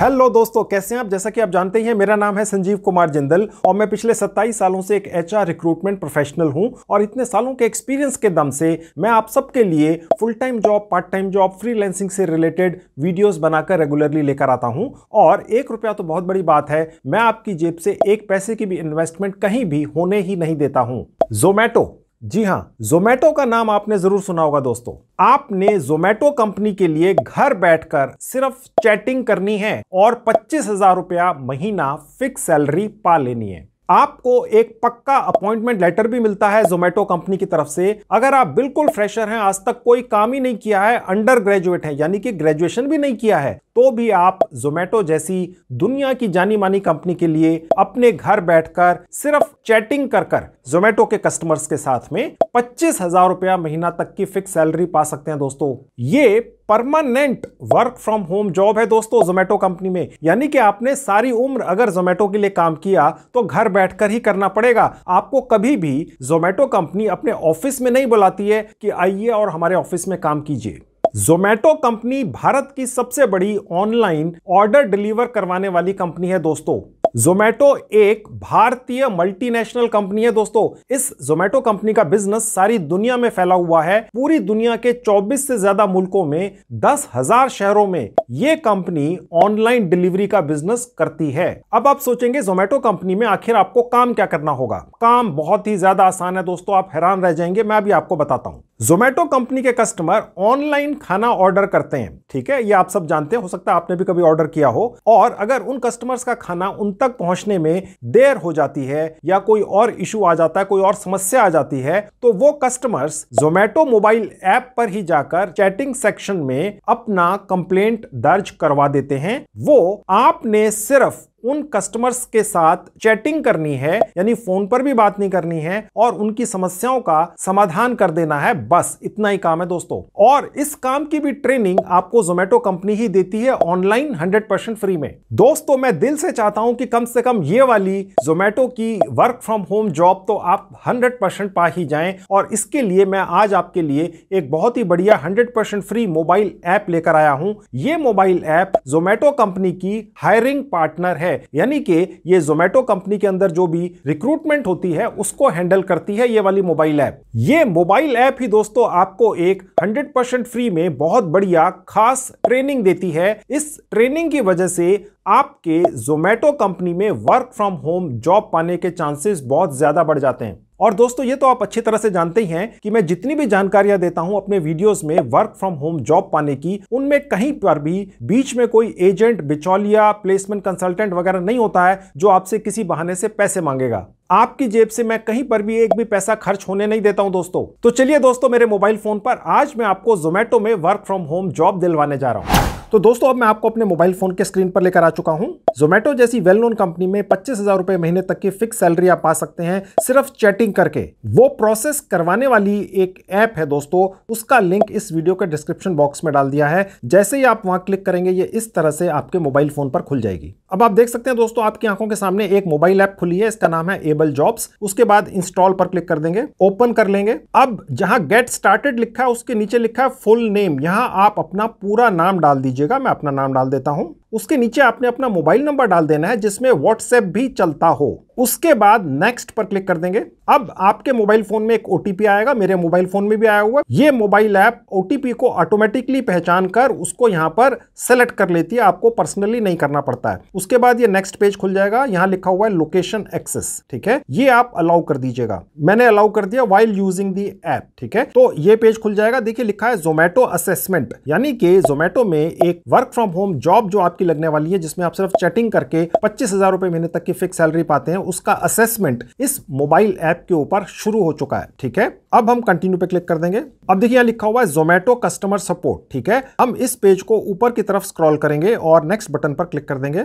Hello दोस्तों कैसे हैं आप जैसा कि आप जानते ही हैं मेरा नाम है संजीव कुमार जिंदल और मैं पिछले 27 सालों से एक एचआर रिक्रूटमेंट प्रोफेशनल हूं और इतने सालों के एक्सपीरियंस के दम से मैं आप सबके लिए full time job part time job freelancing से रिलेटेड वीडियोस बनाकर रेगुलरली लेकर आता हूं और एक रुपया तो बहुत बड़ी बात है मैं आपकी जेब से एक पैसे की भी इन्वेस्टमेंट कहीं भी होने ही नहीं देता हूँ जोमैटो जी हां जोमेटो का नाम आपने जरूर सुना होगा दोस्तों आपने जोमेटो कंपनी के लिए घर बैठकर सिर्फ चैटिंग करनी है और पच्चीस हजार रुपया महीना फिक्स सैलरी पा लेनी है आपको एक पक्का अपॉइंटमेंट लेटर भी मिलता है जोमेटो कंपनी की तरफ से अगर आप बिल्कुल फ्रेशर हैं आज तक कोई काम ही नहीं किया है अंडर ग्रेजुएट है यानी कि ग्रेजुएशन भी नहीं किया है तो भी आप जोमेटो जैसी दुनिया की जानी मानी कंपनी के लिए अपने घर बैठकर सिर्फ चैटिंग कर कर जोमेटो के कस्टमर्स के साथ में पच्चीस हजार रुपया महीना तक की फिक्स सैलरी पा सकते हैं दोस्तों ये permanent work from home job है दोस्तों जोमेटो कंपनी में यानी कि आपने सारी उम्र अगर जोमेटो के लिए काम किया तो घर बैठकर ही करना पड़ेगा आपको कभी भी जोमेटो कंपनी अपने ऑफिस में नहीं बुलाती है कि आइए और हमारे ऑफिस में काम कीजिए जोमेटो कंपनी भारत की सबसे बड़ी ऑनलाइन ऑर्डर डिलीवर करवाने वाली कंपनी है दोस्तों जोमेटो एक भारतीय मल्टीनेशनल कंपनी है दोस्तों इस जोमेटो कंपनी का बिजनेस सारी दुनिया में फैला हुआ है पूरी दुनिया के 24 से ज्यादा मुल्कों में दस हजार शहरों में ये कंपनी ऑनलाइन डिलीवरी का बिजनेस करती है अब आप सोचेंगे जोमेटो कंपनी में आखिर आपको काम क्या करना होगा काम बहुत ही ज्यादा आसान है दोस्तों आप हैरान रह जाएंगे मैं अभी आपको बताता हूँ जोमेटो कंपनी के कस्टमर ऑनलाइन खाना ऑर्डर करते हैं ठीक है ये आप सब जानते हैं हो सकता है आपने भी कभी ऑर्डर किया हो और अगर उन कस्टमर्स का खाना उन तक पहुंचने में देर हो जाती है या कोई और इशू आ जाता है कोई और समस्या आ जाती है तो वो कस्टमर्स जोमेटो मोबाइल ऐप पर ही जाकर चैटिंग सेक्शन में अपना कंप्लेंट दर्ज करवा देते हैं वो आपने सिर्फ उन कस्टमर्स के साथ चैटिंग करनी है यानी फोन पर भी बात नहीं करनी है और उनकी समस्याओं का समाधान कर देना है बस इतना ही काम है दोस्तों और इस काम की भी ट्रेनिंग आपको जोमेटो कंपनी ही देती है ऑनलाइन हंड्रेड परसेंट फ्री में दोस्तों मैं दिल से चाहता हूं कि कम से कम ये वाली जोमेटो की वर्क फ्रॉम होम जॉब तो आप हंड्रेड परसेंट पा ही जाए और इसके लिए मैं आज आपके लिए एक बहुत ही बढ़िया hundred percent free mobile app लेकर आया हूं ये मोबाइल ऐप जोमेटो कंपनी की हायरिंग पार्टनर है है यानी कि ये जोमेटो कंपनी के अंदर जो भी रिक्रूटमेंट होती है उसको हैंडल करती है ये वाली मोबाइल ऐप ये मोबाइल ऐप ही दोस्तों आपको एक 100% फ्री में बहुत बढ़िया खास ट्रेनिंग देती है इस ट्रेनिंग की वजह से आपके जोमेटो कंपनी में वर्क फ्रॉम होम जॉब पाने के चांसेस बहुत ज़्यादा बढ़ जाते हैं और दोस्तों ये तो आप अच्छी तरह से जानते ही हैं कि मैं जितनी भी जानकारियां देता हूं अपने वीडियोस में वर्क फ्रॉम होम जॉब पाने की उनमें कहीं पर भी बीच में कोई एजेंट बिचौलिया प्लेसमेंट कंसल्टेंट वगैरह नहीं होता है जो आपसे किसी बहाने से पैसे मांगेगा आपकी जेब से मैं कहीं पर भी एक भी पैसा खर्च होने नहीं देता हूं दोस्तों तो चलिए दोस्तों मेरे मोबाइल फोन पर आज मैं आपको जोमेटो में वर्क फ्रॉम होम जॉब दिलवाने जा रहा हूं तो दोस्तों अब मैं आपको अपने मोबाइल फोन के स्क्रीन पर लेकर आ चुका हूं जोमेटो जैसी वेल नोन कंपनी में पच्चीस हजार रुपए महीने तक की फिक्स सैलरी आप पा सकते हैं सिर्फ चैटिंग करके वो प्रोसेस करवाने वाली एक ऐप है दोस्तों उसका लिंक इस वीडियो के डिस्क्रिप्शन बॉक्स में डाल दिया है जैसे ही आप वहां क्लिक करेंगे ये इस तरह से आपके मोबाइल फोन पर खुल जाएगी अब आप देख सकते हैं दोस्तों आपकी आंखों के सामने एक मोबाइल ऐप खुली है इसका नाम है एबल जॉब्स उसके बाद इंस्टॉल पर क्लिक कर देंगे ओपन कर लेंगे अब जहां गेट स्टार्टेड लिखा है उसके नीचे लिखा है फुल नेम यहां आप अपना पूरा नाम डाल दीजिएगा मैं अपना नाम डाल देता हूं उसके नीचे आपने अपना मोबाइल नंबर डाल देना है जिसमें व्हाट्सएप भी चलता हो उसके बाद नेक्स्ट पर क्लिक कर देंगे अब आपके मोबाइल फोन में एक ओटीपी आएगा मेरे मोबाइल फोन में भी आया हुआ ये मोबाइल ऐप ओटीपी को ऑटोमेटिकली पहचान कर उसको यहाँ पर सेलेक्ट कर लेती है आपको पर्सनली नहीं करना पड़ता है उसके बाद ये नेक्स्ट पेज खुल जाएगा यहाँ लिखा हुआ है लोकेशन एक्सेस ठीक है ये आप अलाउ कर दीजिएगा मैंने अलाउ कर दिया वाइल यूजिंग दी ऐप ठीक है तो ये पेज खुल जाएगा देखिए लिखा है जोमेटो असेसमेंट यानी कि जोमेटो में एक वर्क फ्रॉम होम जॉब जो आप आपकी लगने वाली है जिसमें आप सिर्फ चैटिंग करके पच्चीस हजार रुपए महीने तक की फिक्स सैलरी पाते हैं उसका असेसमेंट इस मोबाइल ऐप के ऊपर शुरू हो चुका है ठीक है अब हम कंटिन्यू पे क्लिक कर देंगे अब देखिए यहाँ लिखा हुआ है जोमेटो कस्टमर सपोर्ट ठीक है हम इस पेज को ऊपर की तरफ स्क्रॉल करेंगे और नेक्स्ट बटन पर क्लिक कर देंगे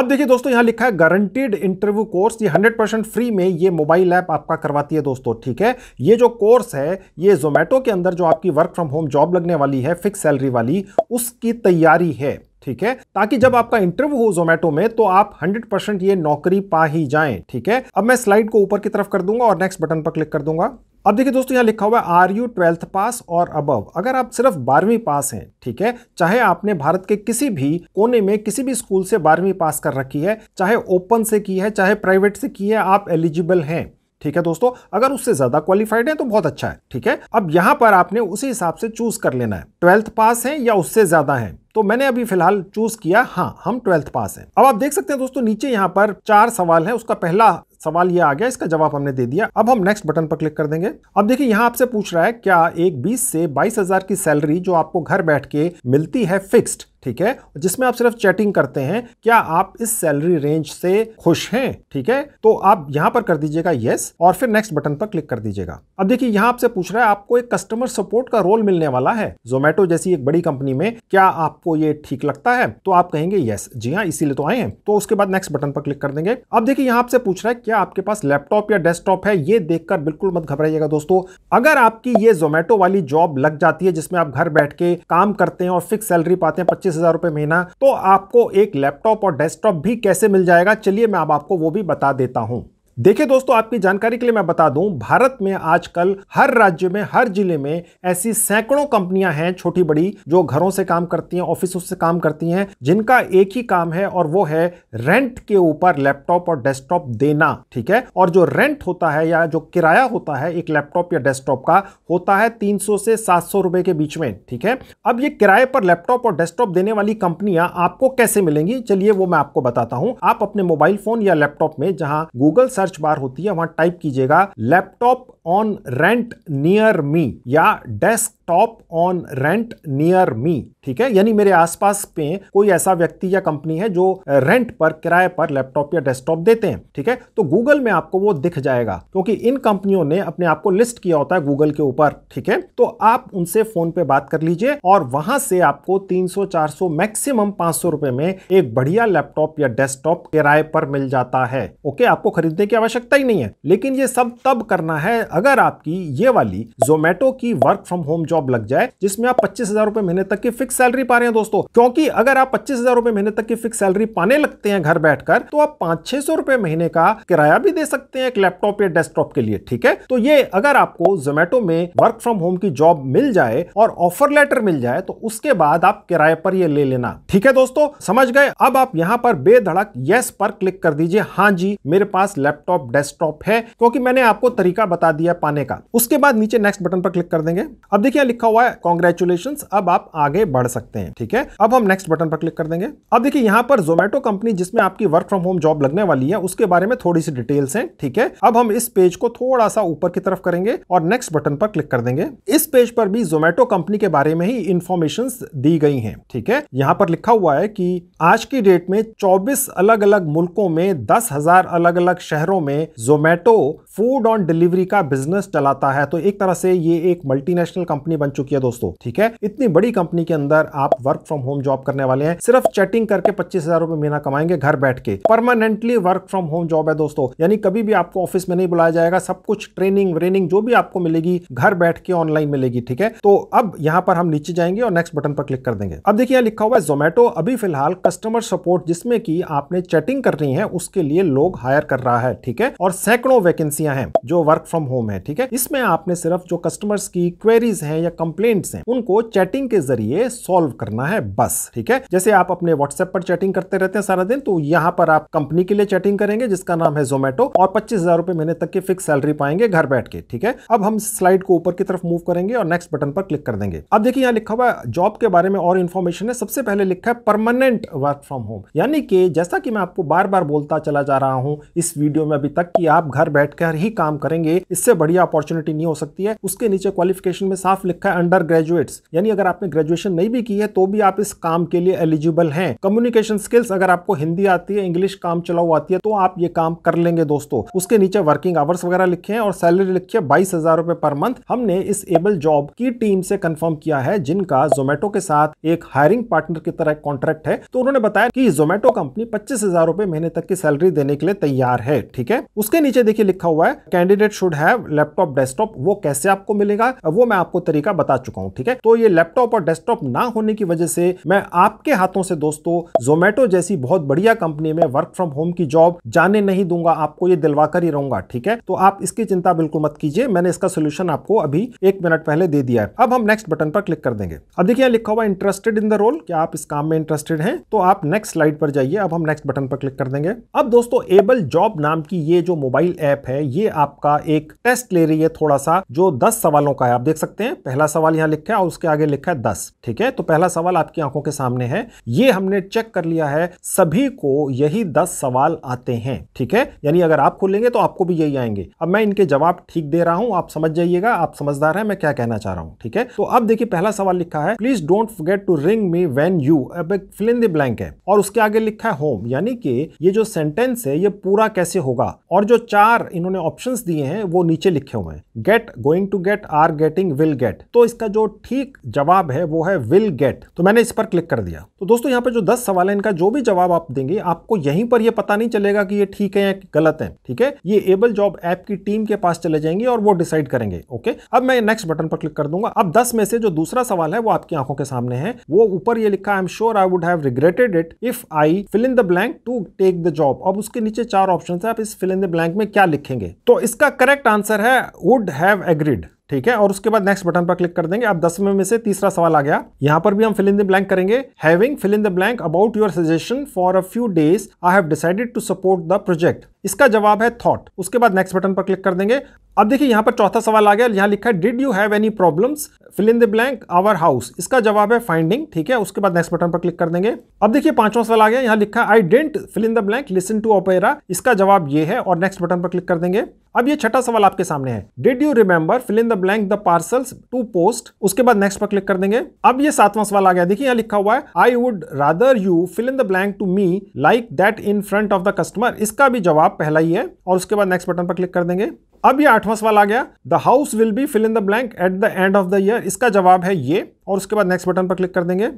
अब देखिए दोस्तों यहाँ लिखा है गारंटीड इंटरव्यू कोर्स ये 100 परसेंट फ्री में ये मोबाइल ऐप आपका करवाती है दोस्तों ठीक है ये जो कोर्स है ये जोमेटो के अंदर जो आपकी वर्क फ्रॉम होम जॉब लगने वाली है फिक्स सैलरी वाली उसकी तैयारी है ठीक है ताकि जब आपका इंटरव्यू हो जोमेटो में तो आप 100% ये नौकरी पा ही जाएं ठीक है अब मैं स्लाइड को ऊपर की तरफ कर दूंगा और नेक्स्ट बटन पर क्लिक कर दूंगा अब देखिए दोस्तों यहाँ लिखा हुआ है आर यू ट्वेल्थ पास और अबव अगर आप सिर्फ बारहवीं पास हैं ठीक है चाहे आपने भारत के किसी भी कोने में किसी भी स्कूल से बारहवीं पास कर रखी है चाहे ओपन से की है चाहे प्राइवेट से की है आप एलिजिबल हैं ठीक है दोस्तों अगर उससे ज्यादा क्वालिफाइड है तो बहुत अच्छा है ठीक है अब यहाँ पर आपने उसी हिसाब से चूज कर लेना है ट्वेल्थ पास है या उससे ज्यादा है तो मैंने अभी फिलहाल चूज किया हाँ हम ट्वेल्थ पास हैं अब आप देख सकते हैं दोस्तों नीचे यहाँ पर चार सवाल है उसका पहला सवाल ये आ गया इसका जवाब हमने दे दिया अब हम नेक्स्ट बटन पर क्लिक कर देंगे अब देखिए यहाँ आपसे पूछ रहा है क्या एक 20 से बाईस हजार की सैलरी जो आपको घर बैठ के मिलती है फिक्स्ड ठीक है जिसमें आप सिर्फ चैटिंग करते हैं क्या आप इस सैलरी रेंज से खुश हैं ठीक है तो आप यहां पर कर दीजिएगा यस और फिर नेक्स्ट बटन पर क्लिक कर दीजिएगा अब देखिए यहां आपसे पूछ रहा है आपको एक कस्टमर सपोर्ट का रोल मिलने वाला है जोमेटो जैसी एक बड़ी कंपनी में क्या आपको ये ठीक लगता है तो आप कहेंगे यस जी हाँ इसीलिए तो आए हैं तो उसके बाद नेक्स्ट बटन पर क्लिक कर देंगे अब देखिए यहाँ आपसे पूछ रहा है क्या आपके पास लैपटॉप या डेस्कटॉप है ये देखकर बिल्कुल मत घबराइएगा दोस्तों अगर आपकी ये जोमेटो वाली जॉब लग जाती है जिसमें आप घर बैठ के काम करते हैं और फिक्स सैलरी पाते हैं पच्चीस पच्चीस हजार रुपए महीना तो आपको एक लैपटॉप और डेस्कटॉप भी कैसे मिल जाएगा चलिए मैं अब आपको वो भी बता देता हूं देखिए दोस्तों आपकी जानकारी के लिए मैं बता दूं भारत में आजकल हर राज्य में हर जिले में ऐसी सैकड़ों कंपनियां हैं छोटी बड़ी जो घरों से काम करती हैं ऑफिसों से काम करती हैं जिनका एक ही काम है और वो है रेंट के ऊपर लैपटॉप और डेस्कटॉप देना ठीक है और जो रेंट होता है या जो किराया होता है एक लैपटॉप या डेस्कटॉप का होता है तीन से सात रुपए के बीच में ठीक है अब ये किराए पर लैपटॉप और डेस्कटॉप देने वाली कंपनियां आपको कैसे मिलेंगी चलिए वो मैं आपको बताता हूं आप अपने मोबाइल फोन या लैपटॉप में जहां गूगल सर्च सर्च बार होती है वहां टाइप कीजिएगा laptop on rent near me या desktop on rent near me ठीक है यानी मेरे आसपास पे कोई ऐसा व्यक्ति या कंपनी है जो रेंट पर किराए पर लैपटॉप या डेस्कटॉप देते हैं ठीक है तो गूगल में आपको वो दिख जाएगा क्योंकि इन कंपनियों ने अपने आप को लिस्ट किया होता है गूगल के ऊपर ठीक है तो आप उनसे फोन पे बात कर लीजिए और वहां से आपको तीन सौ मैक्सिमम पांच रुपए में एक बढ़िया लैपटॉप या डेस्कटॉप किराए पर मिल जाता है ओके आपको खरीदने की आवश्यकता ही नहीं है लेकिन ये सब तब करना है अगर आपकी ये वाली जोमेटो की वर्क फ्रॉम होम जॉब लग जाए जिसमें आप पच्चीस हजार रुपए महीने तक की फिक्स सैलरी पा रहे हैं दोस्तों क्योंकि अगर आप पच्चीस हजार रुपए महीने तक की फिक्स सैलरी पाने लगते हैं घर बैठकर तो आप पांच छह सौ रुपए महीने का किराया भी दे सकते हैं एक लैपटॉप या डेस्कटॉप के लिए ठीक है तो ये अगर आपको जोमेटो में वर्क फ्रॉम होम की जॉब मिल जाए और ऑफर लेटर मिल जाए तो उसके बाद आप किराए पर ये ले लेना ठीक है दोस्तों समझ गए अब आप यहाँ पर बेधड़क यस पर क्लिक कर दीजिए हाँ जी मेरे पास लैपटॉप डेस्कटॉप है क्योंकि मैंने आपको तरीका बता दिया दिया पाने का उसके बाद नीचे नेक्स्ट बटन पर क्लिक कर देंगे अब देखिए लिखा हुआ है कॉन्ग्रेचुलेशन अब आप आगे बढ़ सकते हैं ठीक है अब हम नेक्स्ट बटन पर क्लिक कर देंगे अब देखिए यहाँ पर जोमेटो कंपनी जिसमें आपकी वर्क फ्रॉम होम जॉब लगने वाली है उसके बारे में थोड़ी सी डिटेल्स हैं ठीक है अब हम इस पेज को थोड़ा सा ऊपर की तरफ करेंगे और नेक्स्ट बटन पर क्लिक कर देंगे इस पेज पर भी जोमेटो कंपनी के बारे में ही इंफॉर्मेशन दी गई है ठीक है यहाँ पर लिखा हुआ है कि आज की डेट में चौबीस अलग अलग मुल्कों में दस अलग अलग शहरों में जोमेटो फूड ऑन डिलीवरी का बिजनेस चलाता है तो एक तरह से ये एक मल्टीनेशनल कंपनी बन चुकी है दोस्तों ठीक है इतनी बड़ी कंपनी के अंदर आप वर्क फ्रॉम होम जॉब करने वाले हैं सिर्फ चैटिंग करके पच्चीस हजार रुपए महीना कमाएंगे घर बैठ के permanently work from home job है दोस्तों यानी कभी भी आपको ऑफिस में नहीं बुलाया जाएगा सब कुछ ट्रेनिंग व्रेनिंग जो भी आपको मिलेगी घर बैठ के ऑनलाइन मिलेगी ठीक है तो अब यहाँ पर हम नीचे जाएंगे और नेक्स्ट बटन पर क्लिक कर देंगे अब देखिए यहाँ लिखा हुआ है जोमेटो अभी फिलहाल कस्टमर सपोर्ट जिसमें कि आपने चैटिंग करनी है उसके लिए लोग हायर कर रहा है ठीक है और सैकड़ों वैकेंसियां हैं जो वर्क फ्रॉम होम फॉर्म है ठीक है इसमें आपने सिर्फ जो कस्टमर्स की क्वेरीज हैं या कंप्लेंट्स हैं उनको चैटिंग के जरिए सॉल्व करना है बस ठीक है जैसे आप अपने व्हाट्सएप पर चैटिंग करते रहते हैं सारा दिन तो यहाँ पर आप कंपनी के लिए चैटिंग करेंगे जिसका नाम है जोमेटो और पच्चीस हजार रुपए महीने तक की फिक्स सैलरी पाएंगे घर बैठ के ठीक है अब हम स्लाइड को ऊपर की तरफ मूव करेंगे और नेक्स्ट बटन पर क्लिक कर देंगे अब देखिए यहाँ लिखा हुआ जॉब के बारे में और इन्फॉर्मेशन है सबसे पहले लिखा है परमानेंट वर्क फ्रॉम होम यानी कि जैसा कि मैं आपको बार बार बोलता चला जा रहा हूँ इस वीडियो में अभी तक कि आप घर बैठकर ही काम करेंगे इससे बढ़िया अपॉर्चुनिटी नहीं हो सकती है उसके नीचे क्वालिफिकेशन में साफ लिखा है अंडर ग्रेजुएट्स यानी अगर आपने ग्रेजुएशन नहीं भी की है तो भी आप इस काम के लिए एलिजिबल हैं कम्युनिकेशन स्किल्स अगर आपको हिंदी आती है इंग्लिश काम चलाओ आती है तो आप ये काम कर लेंगे दोस्तों उसके नीचे वर्किंग आवर्स वगैरह लिखे हैं और सैलरी लिखी है बाईस हजार रुपए पर मंथ हमने इस एबल जॉब की टीम से कंफर्म किया है जिनका जोमेटो के साथ एक हायरिंग पार्टनर की तरह कॉन्ट्रैक्ट है तो उन्होंने बताया कि जोमेटो कंपनी पच्चीस हजार रुपए महीने तक की सैलरी देने के लिए तैयार है ठीक है उसके नीचे देखिए लिखा हुआ है candidate should have laptop desktop वो कैसे आपको मिलेगा वो मैं आपको तरीका बता चुका हूँ ठीक है तो ये लैपटॉप और डेस्कटॉप ना होने की वजह से मैं आपके हाथों से दोस्तों जोमेटो जैसी बहुत बढ़िया कंपनी में वर्क फ्रॉम होम की जॉब जाने नहीं दूंगा आपको ये दिलवा कर ही रहूंगा ठीक है तो आप इसकी चिंता बिल्कुल मत कीजिए मैंने इसका सोल्यूशन आपको अभी एक मिनट पहले दे दिया है अब हम नेक्स्ट बटन पर क्लिक कर देंगे अब देखिए लिखा हुआ इंटरेस्टेड इन द रोल क्या आप इस काम में इंटरेस्टेड है तो आप नेक्स्ट स्लाइड पर जाइए अब हम नेक्स्ट बटन पर क्लिक कर देंगे अब दोस्तों एबल जॉब नाम की ये जो मोबाइल ऐप है ये आपका एक टेस्ट ले रही है थोड़ा सा जो दस सवालों का है आप देख सकते हैं पहला सवाल यहाँ लिखा है और उसके आगे लिखा है दस ठीक है तो पहला सवाल आपकी आंखों के सामने है ये हमने चेक कर लिया है सभी को यही दस सवाल आते हैं ठीक है यानी अगर आप खोलेंगे तो आपको भी यही आएंगे अब मैं इनके जवाब ठीक दे रहा हूँ आप समझ जाइएगा आप समझदार है मैं क्या कहना चाह रहा हूँ ठीक है तो अब देखिए पहला सवाल लिखा है please don't get to ring me when you अब फिल इन द ब्लैंक है और उसके आगे लिखा है होम यानी कि ये जो सेंटेंस है ये पूरा कैसे होगा और जो चार इन्होंने ऑप्शन दिए हैं वो नीचे लिखे हुए हैं get going to get or getting will get तो इसका जो ठीक जवाब है वो है विल गेट तो मैंने इस पर क्लिक कर दिया तो दोस्तों यहाँ पे जो दस सवाल है इनका जो भी जवाब आप देंगे आपको यहीं पर ये पता नहीं चलेगा कि ये ठीक है या गलत है ठीक है ये एबल जॉब ऐप की टीम के पास चले जाएंगे और वो डिसाइड करेंगे ओके अब मैं नेक्स्ट बटन पर क्लिक कर दूंगा अब दस में से जो दूसरा सवाल है वो आपकी आंखों के सामने है वो ऊपर ये लिखा I am sure I would have regretted it if I fill in the blank to take the job अब उसके नीचे चार ऑप्शन है आप इस फिल इन द ब्लैंक में क्या लिखेंगे तो इसका करेक्ट आंसर आंसर है वुड हैव एग्रीड ठीक है और उसके बाद नेक्स्ट बटन पर क्लिक कर देंगे अब दसवें में से तीसरा सवाल आ गया यहाँ पर भी हम फिल इन द ब्लैंक करेंगे having fill in the blank about your suggestion for a few days I have decided to support the project इसका जवाब है थॉट उसके बाद नेक्स्ट बटन पर क्लिक कर देंगे अब देखिए यहाँ पर चौथा सवाल आ गया यहाँ लिखा है did you have any problems fill in the blank our house इसका जवाब है फाइंडिंग ठीक है उसके बाद नेक्स्ट बटन पर क्लिक कर देंगे अब देखिए पांचवा सवाल आ गया यहाँ लिखा I didn't fill in the blank listen to opera इसका जवाब ये है और नेक्स्ट बटन पर क्लिक कर देंगे अब ये छठा सवाल आपके सामने है did you remember fill in the blank the parcels to post उसके बाद नेक्स्ट पर क्लिक कर देंगे अब ये सातवां सवाल आ गया देखिए यहाँ लिखा हुआ है I would rather you fill in the blank to me like that in front of the customer इसका भी जवाब पहला ही है और उसके बाद नेक्स्ट बटन पर क्लिक कर देंगे अब ये आठवां सवाल आ गया the house will be fill in the blank at the end of the year इसका जवाब है ये और उसके बाद नेक्स्ट बटन पर क्लिक कर देंगे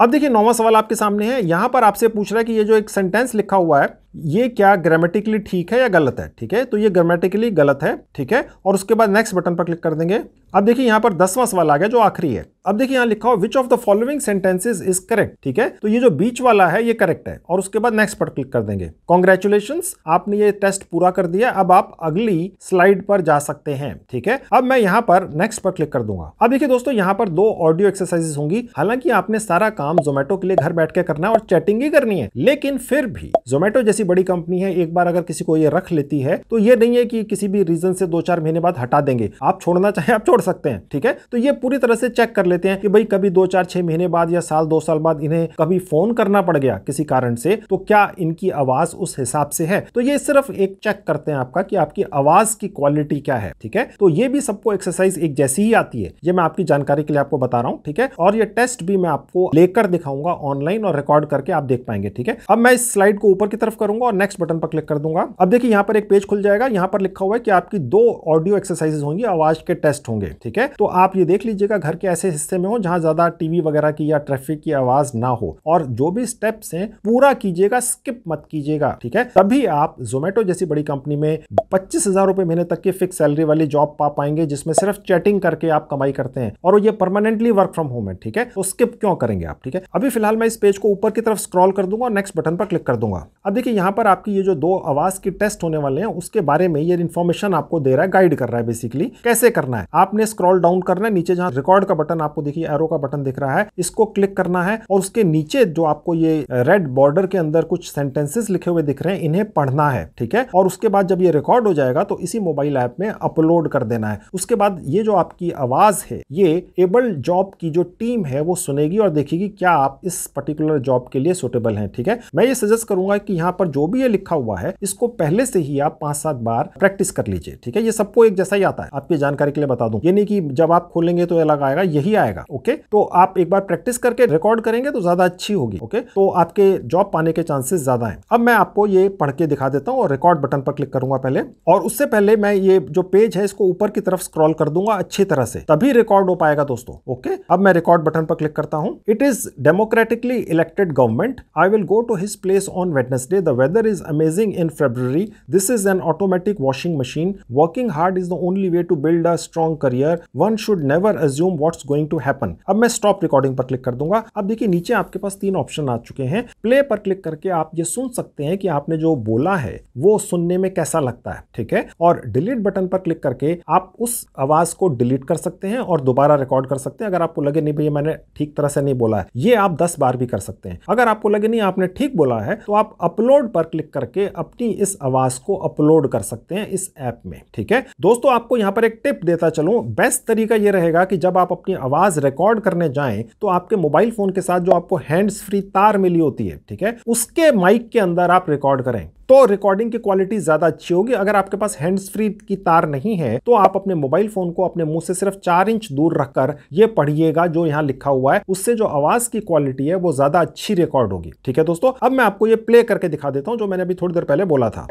अब देखिए नौवां सवाल आपके सामने है यहां पर आपसे पूछ रहा है कि ये जो एक सेंटेंस लिखा हुआ है ये क्या ग्रामेटिकली ठीक है या गलत है ठीक है तो ये ग्रामेटिकली गलत है ठीक है और उसके बाद नेक्स्ट बटन पर क्लिक कर देंगे अब देखिए यहाँ पर दसवां सवाल आ गया जो आखिरी है अब देखिए यहाँ लिखा हो which of the following sentences is correct ठीक है तो ये जो बीच वाला है ये करेक्ट है और उसके बाद नेक्स्ट पर क्लिक कर देंगे कॉन्ग्रेचुलेशन आपने ये टेस्ट पूरा कर दिया अब आप अगली स्लाइड पर जा सकते हैं ठीक है अब मैं यहाँ पर नेक्स्ट पर क्लिक कर दूंगा अब देखिए दोस्तों यहाँ पर दो ऑडियो एक्सरसाइजेस होंगी हालांकि आपने सारा काम जोमेटो के लिए घर बैठ के करना है और चैटिंग ही करनी है लेकिन फिर भी जोमेटो जैसे ऐसी बड़ी कंपनी है एक बार अगर किसी को ये रख लेती है तो ये नहीं है कि किसी भी रीजन से दो चार महीने बाद हटा देंगे आप छोड़ना चाहें आप छोड़ सकते हैं ठीक है तो ये पूरी तरह से चेक कर लेते हैं कि भाई कभी दो चार छह महीने बाद या साल दो साल बाद इन्हें कभी फोन करना पड़ गया किसी कारण से तो क्या इनकी आवाज उस हिसाब से है तो ये सिर्फ एक चेक करते हैं आपका कि आपकी आवाज की क्वालिटी क्या है ठीक है तो ये भी सबको एक्सरसाइज एक जैसी ही आती है ये मैं आपकी जानकारी के लिए आपको बता रहा हूं ठीक है और ये टेस्ट भी मैं आपको लेकर दिखाऊंगा ऑनलाइन और रिकॉर्ड करके आप देख पाएंगे ठीक है अब मैं इस स्लाइड को ऊपर की तरफ करूंगा और नेक्स्ट बटन पर क्लिक कर दूंगा अब देखिए यहाँ पर एक पेज खुल जाएगा यहाँ पर लिखा हुआ है कि आपकी दो ऑडियो एक्सरसाइजेज होंगी आवाज के टेस्ट होंगे ठीक है तो आप ये देख लीजिएगा घर के ऐसे हिस्से में हो जहां ज्यादा टीवी वगैरह की या ट्रैफिक की आवाज ना हो और जो भी स्टेप्स हैं पूरा कीजिएगा स्किप मत कीजिएगा ठीक है तभी आप जोमेटो जैसी बड़ी कंपनी में पच्चीस हजार रुपए महीने तक की फिक्स सैलरी वाली जॉब पा पाएंगे जिसमें सिर्फ चैटिंग करके आप कमाई करते हैं और ये परमानेंटली वर्क फ्रॉम होम है ठीक है तो स्किप क्यों करेंगे आप ठीक है अभी फिलहाल मैं इस पेज को ऊपर की तरफ स्क्रॉल कर दूंगा और नेक्स्ट बटन पर क्लिक कर दूंगा अब देखिए यहाँ पर आपकी ये जो दो आवाज़ की टेस्ट होने वाले हैं उसके बारे में ये इन्फॉर्मेशन आपको दे रहा है गाइड कर रहा है बेसिकली कैसे करना है आपने स्क्रॉल डाउन करना है नीचे जहाँ रिकॉर्ड का बटन आपको देखिए एरो का बटन दिख रहा है इसको क्लिक करना है और उसके नीचे जो आपको ये रेड बॉर्डर के अंदर कुछ सेंटेंसेस लिखे हुए दिख रहे हैं इन्हें पढ़ना है ठीक है और उसके बाद जब ये रिकॉर्ड हो जाएगा तो इसी मोबाइल ऐप में अपलोड कर देना है उसके बाद ये जो आपकी आवाज है ये एबल जॉब की जो टीम है वो सुनेगी और देखेगी क्या आप इस पर्टिकुलर जॉब के लिए सुटेबल हैं ठीक है मैं ये सजेस्ट करूंगा कि यहाँ पर जो भी ये लिखा हुआ है इसको पहले से ही आप पांच सात बार प्रैक्टिस कर लीजिए ठीक है ये सबको एक जैसा ही आता है आपकी जानकारी के लिए बता दूं ये नहीं कि जब आप खोलेंगे तो अलग आएगा यही आएगा ओके तो आप एक बार प्रैक्टिस करके रिकॉर्ड करेंगे तो ज्यादा अच्छी होगी ओके तो आपके जॉब पाने के चांसेस ज्यादा है अब मैं आपको ये पढ़ के दिखा देता हूँ और रिकॉर्ड बटन पर क्लिक करूंगा पहले और उससे पहले मैं ये जो पेज है इसको ऊपर की तरफ स्क्रॉल कर दूंगा अच्छी तरह से तभी रिकॉर्ड हो पाएगा दोस्तों ओके अब मैं रिकॉर्ड बटन पर क्लिक करता हूँ it is democratically elected government I will go to his place on Wednesday the weather is amazing in February. This is an automatic washing machine. Working hard is the only way to build a strong career. One should never assume what's going to happen. अब मैं stop recording पर click कर दूंगा अब देखिए नीचे आपके पास तीन ऑप्शन आ चुके हैं प्ले पर क्लिक करके आप ये सुन सकते हैं कि आपने जो बोला है वो सुनने में कैसा लगता है ठीक है और डिलीट बटन पर क्लिक करके आप उस आवाज को डिलीट कर सकते हैं और दोबारा रिकॉर्ड कर सकते हैं अगर आपको लगे नहीं भैया मैंने ठीक तरह से नहीं बोला है ये आप दस बार भी कर सकते हैं अगर आपको लगे नहीं आपने ठीक बोला है तो आप अपलोड पर क्लिक करके अपनी इस आवाज को अपलोड कर सकते हैं इस ऐप में ठीक है दोस्तों आपको यहां पर एक टिप देता चलू बेस्ट तरीका यह रहेगा कि जब आप अपनी आवाज रिकॉर्ड करने जाएं तो आपके मोबाइल फोन के साथ जो आपको हैंड्स फ्री तार मिली होती है ठीक है उसके माइक के अंदर आप रिकॉर्ड करें तो रिकॉर्डिंग की क्वालिटी ज़्यादा अच्छी होगी अगर आपके पास हैंड्स फ्री की तार नहीं है तो आप अपने मोबाइल फ़ोन को अपने मुंह से सिर्फ चार इंच दूर रखकर ये पढ़िएगा जो यहाँ लिखा हुआ है उससे जो आवाज़ की क्वालिटी है वो ज़्यादा अच्छी रिकॉर्ड होगी ठीक है दोस्तों अब मैं आपको ये प्ले करके दिखा देता हूँ जो मैंने अभी थोड़ी देर पहले बोला था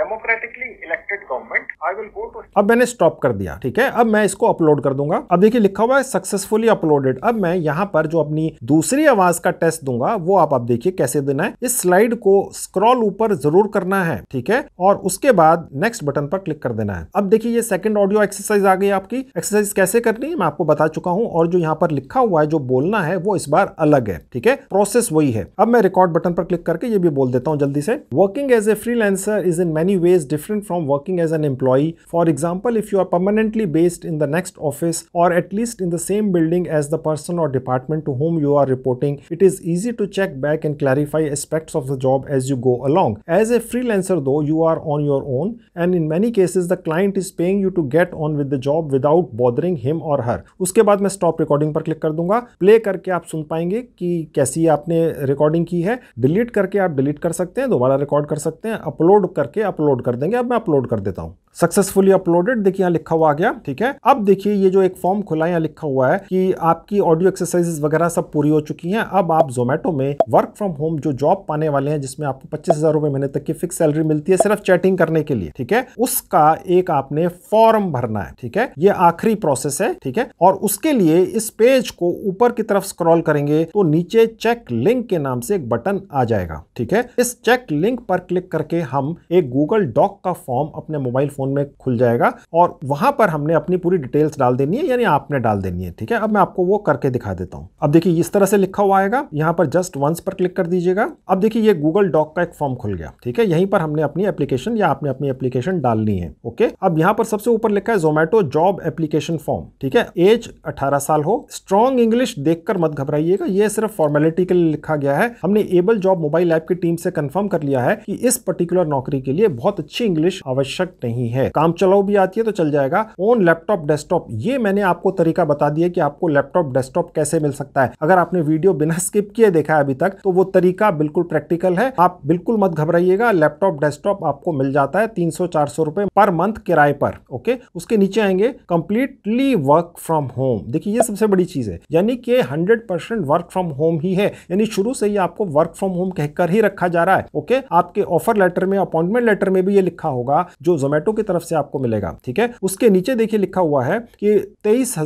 अब मैंने स्टॉप कर दिया ठीक है अब मैं इसको अपलोड कर दूंगा अब देखिए लिखा हुआ है सक्सेसफुली अपलोडेड अब मैं यहाँ पर जो अपनी दूसरी आवाज का टेस्ट दूंगा वो आप अब देखिए कैसे देना है इस स्लाइड को स्क्रॉल ऊपर जरूर करना है ठीक है और उसके बाद नेक्स्ट बटन पर क्लिक कर देना है अब देखिए ये सेकंड ऑडियो एक्सरसाइज आ गई आपकी एक्सरसाइज कैसे करनी है मैं आपको बता चुका हूँ और जो यहाँ पर लिखा हुआ है जो बोलना है वो इस बार अलग है ठीक है प्रोसेस वही है अब मैं रिकॉर्ड बटन पर क्लिक करके ये भी बोल देता हूँ जल्दी से working as a freelancer is in many ways different from working as an employ employee. For example, if you are permanently based in the next office or at least in the same building as the person or department to whom you are reporting, it is easy to check back and clarify aspects of the job as you go along. As a freelancer though, you are on your own and in many cases the client is paying you to get on with the job without bothering him or her. उसके बाद मैं stop recording पर click कर दूंगा play करके आप सुन पाएंगे कि कैसी आपने recording की है delete करके आप delete कर सकते हैं दोबारा record कर सकते हैं upload करके upload कर देंगे अब मैं upload कर देता हूँ सक्सेसफुली अपलोडेड देखिए यहाँ लिखा हुआ आ गया ठीक है अब देखिए ये जो एक फॉर्म खुला है यहाँ लिखा हुआ है कि आपकी ऑडियो एक्सरसाइजेस वगैरह सब पूरी हो चुकी हैं अब आप जोमेटो में वर्क फ्रॉम होम जो जॉब पाने वाले हैं जिसमें आपको पच्चीस हजार रुपए महीने तक की फिक्स सैलरी मिलती है सिर्फ चैटिंग करने के लिए ठीक है उसका एक आपने फॉर्म भरना है ठीक है ये आखिरी प्रोसेस है ठीक है और उसके लिए इस पेज को ऊपर की तरफ स्क्रॉल करेंगे तो नीचे चेक लिंक के नाम से एक बटन आ जाएगा ठीक है इस चेक लिंक पर क्लिक करके हम एक गूगल डॉक का फॉर्म अपने मोबाइल फ़ोन में खुल जाएगा और वहां पर हमने अपनी पूरी डिटेल्स डाल देनी है यानी आपने डाल देनी है ठीक है अब मैं आपको वो करके दिखा देता हूँ अब देखिए इस तरह से लिखा हुआ आएगा यहाँ पर जस्ट वंस पर क्लिक कर दीजिएगा अब देखिए ये गूगल डॉक का एक फॉर्म खुल गया ठीक है यहीं पर हमने अपनी एप्लीकेशन या आपने अपनी एप्लीकेशन डालनी है ओके अब यहाँ पर सबसे ऊपर लिखा है जोमेटो जॉब एप्लीकेशन फॉर्म ठीक है एज अठारह साल हो स्ट्रॉन्ग इंग्लिश देखकर मत घबराइएगा ये सिर्फ फॉर्मेलिटी के लिए लिखा गया है हमने एबल जॉब मोबाइल ऐप की टीम से कंफर्म कर लिया है कि इस पर्टिकुलर नौकरी के लिए बहुत अच्छी इंग्लिश आवश्यक नहीं करनी है काम चलाओ भी आती है तो चल जाएगा ऑन लैपटॉप डेस्कटॉप ये मैंने आपको तरीका बता दिया कि आपको लैपटॉप डेस्कटॉप कैसे मिल सकता है अगर आपने वीडियो बिना स्किप किए देखा है अभी तक तो वो तरीका बिल्कुल प्रैक्टिकल है आप बिल्कुल मत घबराइएगा लैपटॉप डेस्कटॉप आपको मिल जाता है तीन सौ रुपए पर मंथ किराए पर ओके उसके नीचे आएंगे कंप्लीटली वर्क फ्रॉम होम देखिए ये सबसे बड़ी चीज है यानी कि hundred percent work from home ही है यानी शुरू से ही आपको वर्क फ्रॉम होम कहकर ही रखा जा रहा है ओके आपके ऑफर लेटर में अपॉइंटमेंट लेटर में भी ये लिखा होगा जो जोमेटो की तरफ से आपको मिलेगा ठीक है उसके नीचे देखिए लिखा हुआ है कि तेईस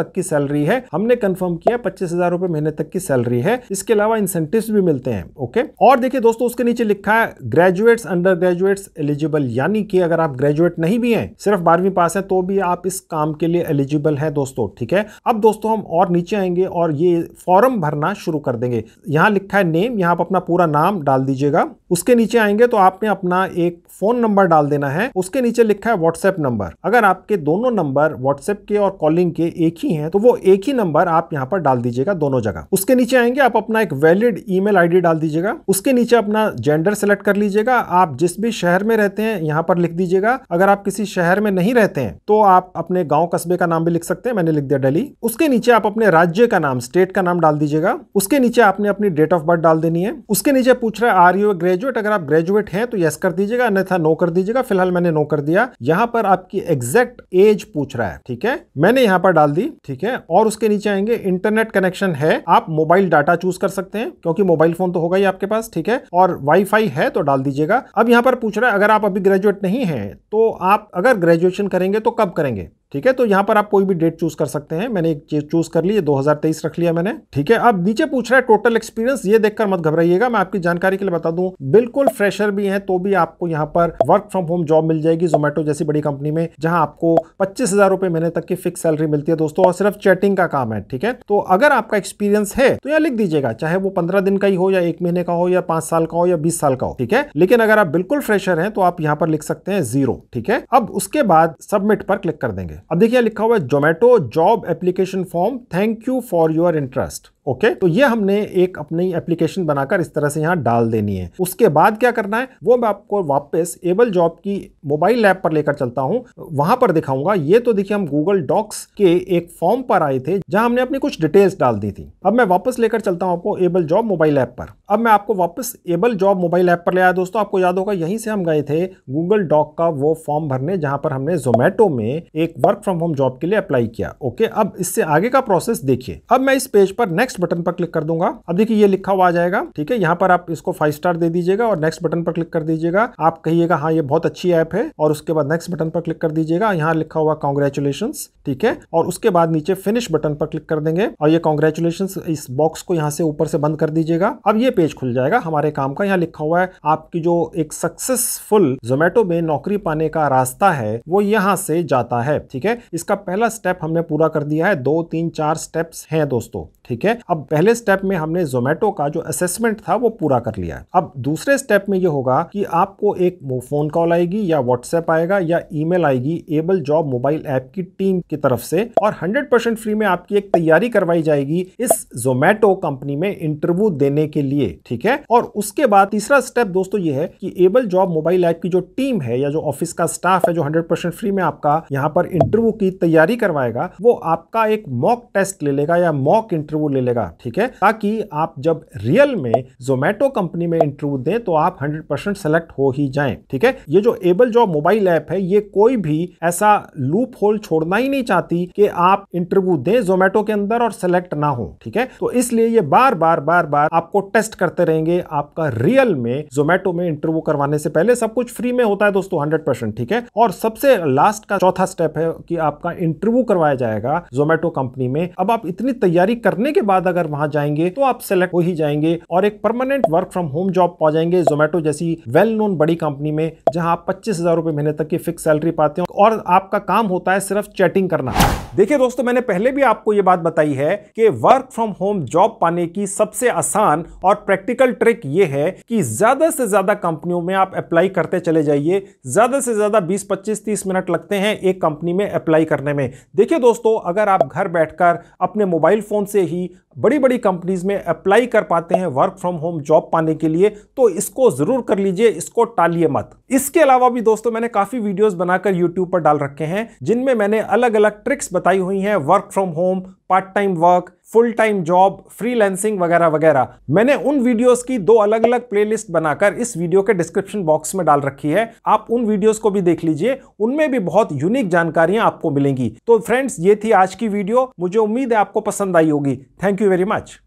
तक की सैलरी है हमने कंफर्म किया पच्चीस हजार रुपए महीने तक की सैलरी है इसके अलावा इंसेंटिव भी मिलते हैं ओके और देखिए दोस्तों उसके नीचे लिखा है ग्रेजुएट अंडर ग्रेजुएट एलिजिबल यानी कि अगर आप ग्रेजुएट नहीं भी हैं सिर्फ बारहवीं पास है तो भी आप इस काम के लिए एलिजिबल है दोस्तों ठीक है अब दोस्तों हम और नीचे आएंगे और ये फॉर्म भरना शुरू कर देंगे यहां लिखा है नेम यहां आप अपना पूरा नाम डाल दीजिएगा उसके नीचे आएंगे तो आपने अपना एक फोन नंबर डाल देना है उस उसके नीचे लिखा है व्हाट्सएप नंबर अगर आपके दोनों नंबर व्हाट्सएप के और कॉलिंग के एक ही हैं तो वो एक ही नंबर आप यहाँ पर डाल दीजिएगा दोनों जगह उसके नीचे आएंगे आप अपना एक वैलिड ईमेल आईडी डाल दीजिएगा उसके नीचे अपना जेंडर सेलेक्ट कर लीजिएगा आप जिस भी शहर में रहते हैं यहाँ पर लिख दीजिएगा अगर आप किसी शहर में नहीं रहते हैं तो आप अपने गाँव कस्बे का नाम भी लिख सकते हैं मैंने लिख दिया डेली उसके नीचे आप अपने राज्य का नाम स्टेट का नाम डाल दीजिएगा उसके नीचे आपने अपनी डेट ऑफ बर्थ डाल देनी है उसके नीचे पूछ रहा है आर यू ग्रेजुएट अगर आप ग्रेजुएट हैं तो यस कर दीजिएगा अन्यथा नो कर दीजिएगा फिलहाल मैंने नो कर दिया यहां पर आपकी एग्जैक्ट एज पूछ रहा है ठीक है मैंने यहां पर डाल दी ठीक है और उसके नीचे आएंगे इंटरनेट कनेक्शन है आप मोबाइल डाटा चूज कर सकते हैं क्योंकि मोबाइल फोन तो होगा ही आपके पास ठीक है और वाईफाई है तो डाल दीजिएगा अब यहां पर पूछ रहा है अगर आप अभी ग्रेजुएट नहीं है तो आप अगर ग्रेजुएशन करेंगे तो कब करेंगे ठीक है तो यहां पर आप कोई भी डेट चूज़ कर सकते हैं मैंने एक चीज़ चूज़ कर ली है 2023 रख लिया मैंने ठीक है अब नीचे पूछ रहा है टोटल एक्सपीरियंस ये देखकर मत घबराइएगा मैं आपकी जानकारी के लिए बता दूं बिल्कुल फ्रेशर भी हैं तो भी आपको यहां पर वर्क फ्रॉम होम जॉब मिल जाएगी जोमेटो जैसी बड़ी कंपनी में जहां आपको पच्चीस हज़ार महीने तक की फिक्स सैलरी मिलती है दोस्तों और सिर्फ चैटिंग का काम है ठीक है तो अगर आपका एक्सपीरियंस है तो यहाँ लिख दीजिएगा चाहे वो पंद्रह दिन का ही हो या एक महीने का हो या पांच साल का हो या बीस साल का हो ठीक है लेकिन अगर आप बिल्कुल फ्रेशर है तो आप यहाँ पर लिख सकते हैं जीरो ठीक है अब उसके बाद सबमिट पर क्लिक कर देंगे अब देखिए लिखा हुआ है Zomato job application form thank you for your interest okay तो ये हमने एक अपनी एप्लीकेशन बनाकर इस तरह से यहाँ डाल देनी है उसके बाद क्या करना है वो मैं आपको वापस एबल जॉब की मोबाइल ऐप पर लेकर चलता हूँ वहां पर दिखाऊंगा ये तो देखिए हम गूगल डॉक्स के एक फॉर्म पर आए थे जहां हमने अपनी कुछ डिटेल्स डाल दी थी अब मैं वापस लेकर चलता हूँ आपको एबल जॉब मोबाइल ऐप पर अब मैं आपको वापस एबल जॉब मोबाइल ऐप पर ले आया दोस्तों आपको याद होगा यहीं से हम गए थे गूगल डॉक का वो फॉर्म भरने जहाँ पर हमने जोमेटो में एक वर्क फ्रॉम होम जॉब के लिए अप्लाई किया ओके अब इससे आगे का प्रोसेस देखिए अब मैं इस पेज पर नेक्स्ट नेक्स्ट बटन पर क्लिक कर दूंगा अब देखिए ये लिखा हुआ आ जाएगा ठीक है यहाँ पर आप इसको फाइव स्टार दे दीजिएगा और नेक्स्ट बटन पर क्लिक कर दीजिएगा आप कहिएगा हाँ ये बहुत अच्छी ऐप है और उसके बाद नेक्स्ट बटन पर क्लिक कर दीजिएगा यहाँ लिखा हुआ कॉन्ग्रेचुलेशन ठीक है और उसके बाद नीचे फिनिश बटन पर क्लिक कर देंगे और ये कॉन्ग्रेचुलेशन इस बॉक्स को यहाँ से ऊपर से बंद कर दीजिएगा अब ये पेज खुल जाएगा हमारे काम का यहाँ लिखा हुआ है आपकी जो एक सक्सेसफुल जोमेटो में नौकरी पाने का रास्ता है वो यहाँ से जाता है ठीक है इसका पहला स्टेप हमने पूरा कर दिया है दो तीन चार स्टेप्स हैं दोस्तों ठीक है अब पहले स्टेप में हमने जोमेटो का जो असेसमेंट था वो पूरा कर लिया है अब दूसरे स्टेप में ये होगा कि आपको एक फोन कॉल आएगी या व्हाट्सएप आएगा या ईमेल आएगी एबल जॉब मोबाइल ऐप की टीम की तरफ से और 100% फ्री में आपकी एक तैयारी करवाई जाएगी इस जोमेटो कंपनी में इंटरव्यू देने के लिए ठीक है और उसके बाद तीसरा स्टेप दोस्तों ये है कि एबल जॉब मोबाइल ऐप की जो टीम है या जो ऑफिस का स्टाफ है जो हंड्रेड फ्री में आपका यहाँ पर इंटरव्यू की तैयारी करवाएगा वो आपका एक मॉक टेस्ट ले लेगा या मॉक इंटरव्यू ले लेगा जाएगा ठीक है ताकि आप जब रियल में जोमेटो कंपनी में इंटरव्यू दें तो आप 100 परसेंट सेलेक्ट हो ही जाएं ठीक है ये जो एबल जॉब मोबाइल ऐप है ये कोई भी ऐसा लूप होल छोड़ना ही नहीं चाहती कि आप इंटरव्यू दें जोमेटो के अंदर और सेलेक्ट ना हो ठीक है तो इसलिए ये बार बार बार बार आपको टेस्ट करते रहेंगे आपका रियल में जोमेटो में इंटरव्यू करवाने से पहले सब कुछ फ्री में होता है दोस्तों हंड्रेड ठीक है और सबसे लास्ट का चौथा स्टेप है कि आपका इंटरव्यू करवाया जाएगा जोमेटो कंपनी में अब आप इतनी तैयारी करने के बाद अगर वहां जाएंगे तो आप सेलेक्ट हो ही जाएंगे और एक permanent work from home job पा जाएंगे जोमेटो जैसी वेल नोन बड़ी कंपनी में जहां आप पच्चीस हजार रुपए महीने तक की फिक्स सैलरी पाते हो और आपका काम होता है सिर्फ चैटिंग करना देखिए दोस्तों मैंने पहले भी आपको ये बात बताई है कि वर्क फ्रॉम होम जॉब पाने की सबसे आसान और प्रैक्टिकल ट्रिक ये है कि ज्यादा से ज्यादा कंपनियों में आप अप्लाई करते चले जाइए ज्यादा से ज्यादा 20, 25, 30 मिनट लगते हैं एक कंपनी में अप्लाई करने में देखिए दोस्तों अगर आप घर बैठकर अपने मोबाइल फोन से ही बड़ी बड़ी कंपनीज में अप्लाई कर पाते हैं वर्क फ्रॉम होम जॉब पाने के लिए तो इसको ज़रूर कर लीजिए इसको टालिए मत इसके अलावा भी दोस्तों मैंने काफ़ी वीडियोस बनाकर यूट्यूब पर डाल रखे हैं जिनमें मैंने अलग अलग ट्रिक्स बताई हुई हैं work from home part time work full time job freelancing वगैरह वगैरह मैंने उन वीडियोस की दो अलग अलग प्लेलिस्ट बनाकर इस वीडियो के डिस्क्रिप्शन बॉक्स में डाल रखी है आप उन वीडियोस को भी देख लीजिए उनमें भी बहुत यूनिक जानकारियां आपको मिलेंगी तो फ्रेंड्स ये थी आज की वीडियो मुझे उम्मीद है आपको पसंद आई होगी थैंक यू वेरी मच